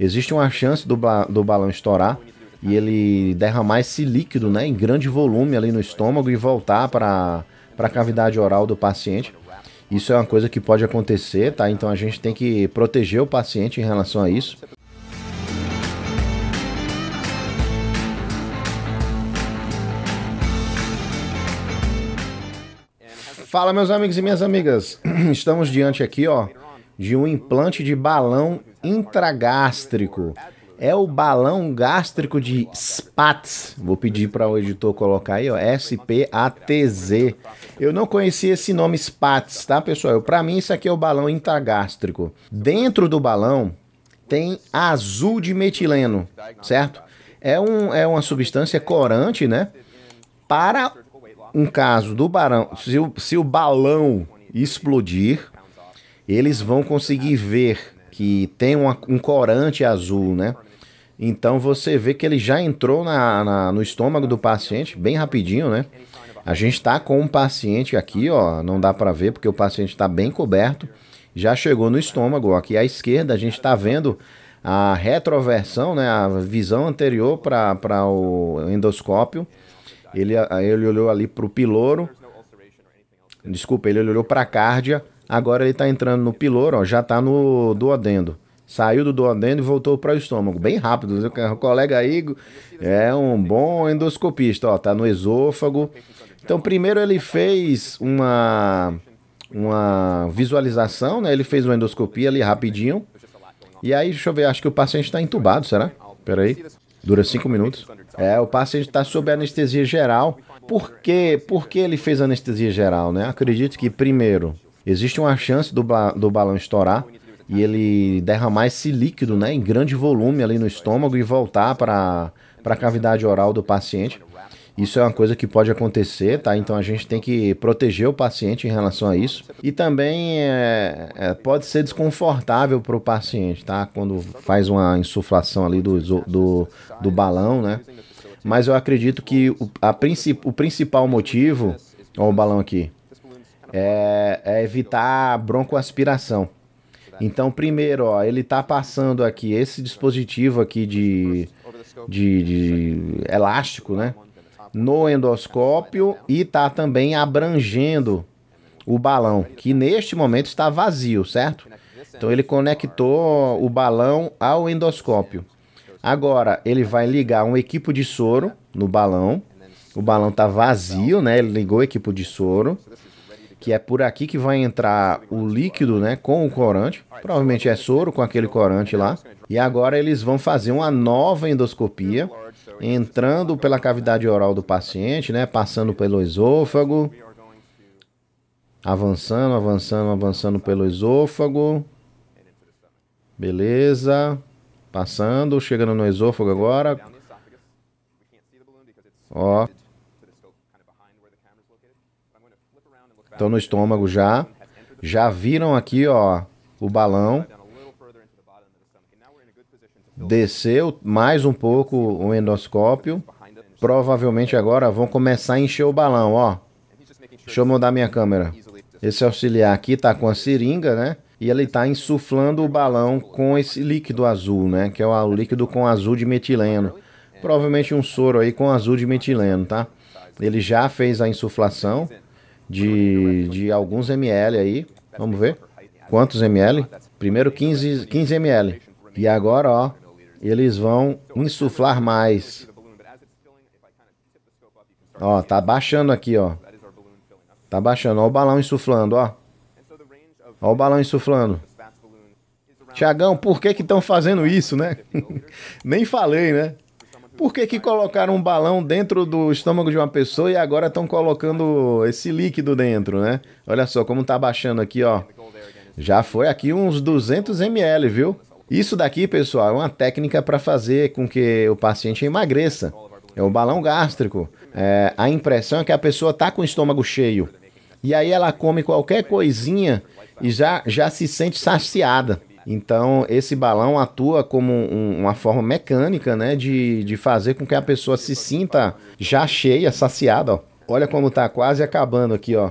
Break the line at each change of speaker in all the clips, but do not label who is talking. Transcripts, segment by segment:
existe uma chance do, do balão estourar e ele derramar esse líquido né, em grande volume ali no estômago e voltar para a cavidade oral do paciente. Isso é uma coisa que pode acontecer, tá? Então a gente tem que proteger o paciente em relação a isso. Fala meus amigos e minhas amigas, estamos diante aqui ó de um implante de balão intragástrico. É o balão gástrico de Spatz. Vou pedir para o editor colocar aí, ó, S-P-A-T-Z. Eu não conhecia esse nome Spatz, tá, pessoal? Para mim, isso aqui é o balão intragástrico. Dentro do balão tem azul de metileno, certo? É, um, é uma substância corante, né? Para um caso do barão, se o, se o balão explodir, eles vão conseguir ver que tem uma, um corante azul, né? Então você vê que ele já entrou na, na, no estômago do paciente bem rapidinho, né? A gente está com um paciente aqui, ó, não dá para ver porque o paciente está bem coberto, já chegou no estômago, ó, aqui à esquerda a gente está vendo a retroversão, né, a visão anterior para o endoscópio. Ele, ele olhou ali para o pilouro, desculpa, ele olhou para a cárdia Agora ele está entrando no piloro, ó, já está no duodendo. Saiu do duodeno e voltou para o estômago. Bem rápido. O colega aí é um bom endoscopista. Ó, tá no esôfago. Então, primeiro ele fez uma, uma visualização, né? Ele fez uma endoscopia ali rapidinho. E aí, deixa eu ver, acho que o paciente está entubado, será? Espera aí. Dura cinco minutos. É, o paciente está sob anestesia geral. Por quê? Por que ele fez anestesia geral, né? Acredito que, primeiro, existe uma chance do, do balão estourar e ele derramar esse líquido né, em grande volume ali no estômago e voltar para a cavidade oral do paciente. Isso é uma coisa que pode acontecer, tá? Então a gente tem que proteger o paciente em relação a isso. E também é, é, pode ser desconfortável para o paciente, tá? Quando faz uma insuflação ali do, do, do balão, né? Mas eu acredito que o, a o principal motivo. Olha o balão aqui é, é evitar broncoaspiração. Então, primeiro, ó, ele está passando aqui esse dispositivo aqui de, de, de elástico, né? No endoscópio e está também abrangendo o balão, que neste momento está vazio, certo? Então ele conectou o balão ao endoscópio. Agora ele vai ligar um equipo de soro no balão. O balão está vazio, né? Ele ligou o equipo de soro que é por aqui que vai entrar o líquido, né, com o corante. Provavelmente é soro com aquele corante lá. E agora eles vão fazer uma nova endoscopia, entrando pela cavidade oral do paciente, né, passando pelo esôfago, avançando, avançando, avançando pelo esôfago. Beleza. Passando, chegando no esôfago agora. Ó, Estão no estômago já. Já viram aqui, ó, o balão. Desceu mais um pouco o endoscópio. Provavelmente agora vão começar a encher o balão, ó. Deixa eu mudar minha câmera. Esse auxiliar aqui tá com a seringa, né? E ele tá insuflando o balão com esse líquido azul, né? Que é o líquido com azul de metileno. Provavelmente um soro aí com azul de metileno, tá? Ele já fez a insuflação de, de alguns ml aí. Vamos ver quantos ml. Primeiro 15, 15 ml. E agora, ó, eles vão insuflar mais. Ó, tá baixando aqui, ó. Tá baixando, ó o balão insuflando, ó. Ó o balão insuflando. Tiagão, por que que estão fazendo isso, né? Nem falei, né? Por que, que colocaram um balão dentro do estômago de uma pessoa e agora estão colocando esse líquido dentro, né? Olha só como tá baixando aqui, ó. Já foi aqui uns 200 ml, viu? Isso daqui, pessoal, é uma técnica para fazer com que o paciente emagreça. É o balão gástrico. É, a impressão é que a pessoa tá com o estômago cheio. E aí ela come qualquer coisinha e já, já se sente saciada. Então, esse balão atua como um, uma forma mecânica, né, de, de fazer com que a pessoa se sinta já cheia, saciada, ó. Olha como está quase acabando aqui, ó.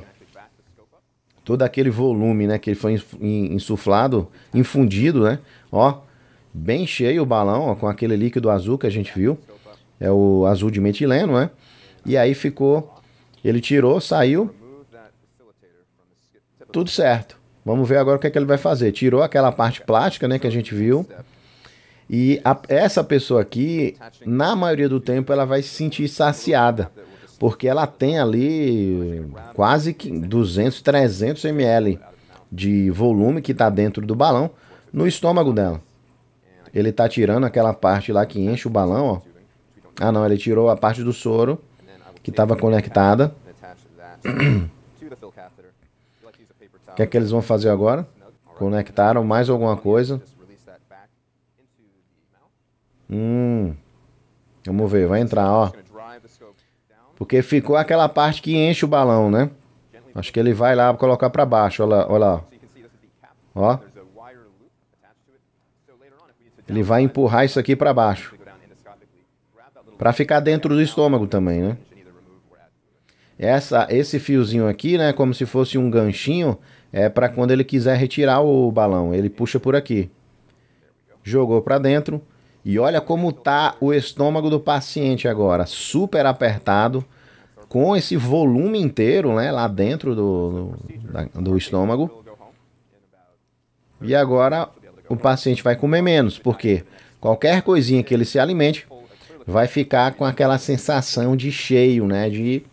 Todo aquele volume, né, que ele foi insuflado, infundido, né? Ó, bem cheio o balão, ó, com aquele líquido azul que a gente viu. É o azul de metileno, né? E aí ficou, ele tirou, saiu, tudo certo. Vamos ver agora o que, é que ele vai fazer. Tirou aquela parte plástica, né, que a gente viu. E a, essa pessoa aqui, na maioria do tempo, ela vai se sentir saciada. Porque ela tem ali quase 200, 300 ml de volume que está dentro do balão no estômago dela. Ele está tirando aquela parte lá que enche o balão, ó. Ah, não, ele tirou a parte do soro que estava conectada. O que é que eles vão fazer agora? Conectaram mais alguma coisa. Hum. Vamos ver, vai entrar, ó. Porque ficou aquela parte que enche o balão, né? Acho que ele vai lá colocar para baixo, olha lá, olha lá. Ó. Ele vai empurrar isso aqui para baixo. Para ficar dentro do estômago também, né? Essa, esse fiozinho aqui, né, como se fosse um ganchinho, é para quando ele quiser retirar o balão, ele puxa por aqui. Jogou para dentro e olha como tá o estômago do paciente agora, super apertado, com esse volume inteiro, né, lá dentro do, do, do estômago. E agora o paciente vai comer menos, porque qualquer coisinha que ele se alimente vai ficar com aquela sensação de cheio, né, de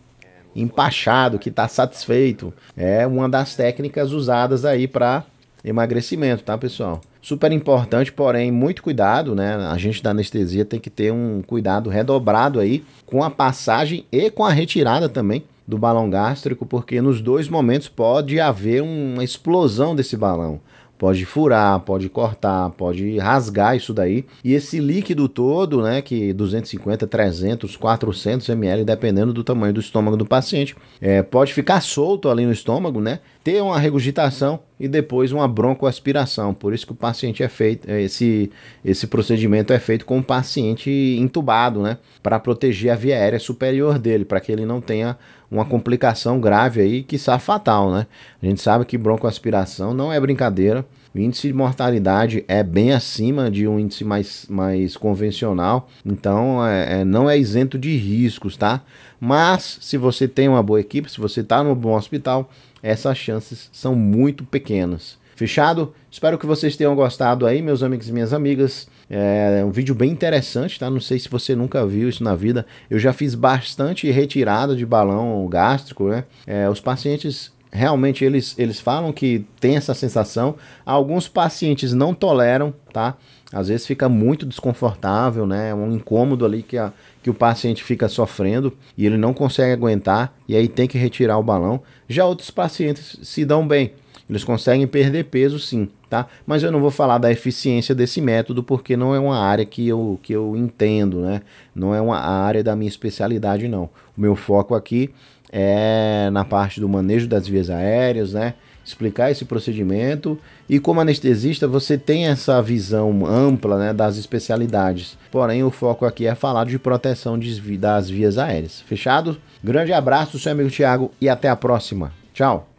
empachado, que está satisfeito. É uma das técnicas usadas aí para emagrecimento, tá, pessoal? Super importante, porém, muito cuidado, né? A gente da anestesia tem que ter um cuidado redobrado aí com a passagem e com a retirada também do balão gástrico, porque nos dois momentos pode haver uma explosão desse balão pode furar, pode cortar, pode rasgar isso daí. E esse líquido todo, né, que 250, 300, 400 ml, dependendo do tamanho do estômago do paciente, é, pode ficar solto ali no estômago, né, ter uma regurgitação e depois uma broncoaspiração. Por isso que o paciente é feito, é, esse, esse procedimento é feito com o paciente entubado, né, para proteger a via aérea superior dele, para que ele não tenha uma complicação grave aí, que está fatal, né? A gente sabe que broncoaspiração não é brincadeira. O índice de mortalidade é bem acima de um índice mais, mais convencional, então é, é, não é isento de riscos, tá? Mas se você tem uma boa equipe, se você está no bom hospital, essas chances são muito pequenas. Fechado? Espero que vocês tenham gostado aí, meus amigos e minhas amigas. É um vídeo bem interessante, tá? Não sei se você nunca viu isso na vida. Eu já fiz bastante retirada de balão gástrico, né? É, os pacientes realmente eles, eles falam que tem essa sensação. Alguns pacientes não toleram, tá? Às vezes fica muito desconfortável, né? É um incômodo ali que, a, que o paciente fica sofrendo e ele não consegue aguentar e aí tem que retirar o balão. Já outros pacientes se dão bem. Eles conseguem perder peso sim, tá? Mas eu não vou falar da eficiência desse método porque não é uma área que eu, que eu entendo, né? Não é uma área da minha especialidade não. O meu foco aqui é na parte do manejo das vias aéreas, né? Explicar esse procedimento e como anestesista você tem essa visão ampla né, das especialidades. Porém, o foco aqui é falar de proteção de, das vias aéreas. Fechado? Grande abraço, seu amigo Tiago e até a próxima. Tchau!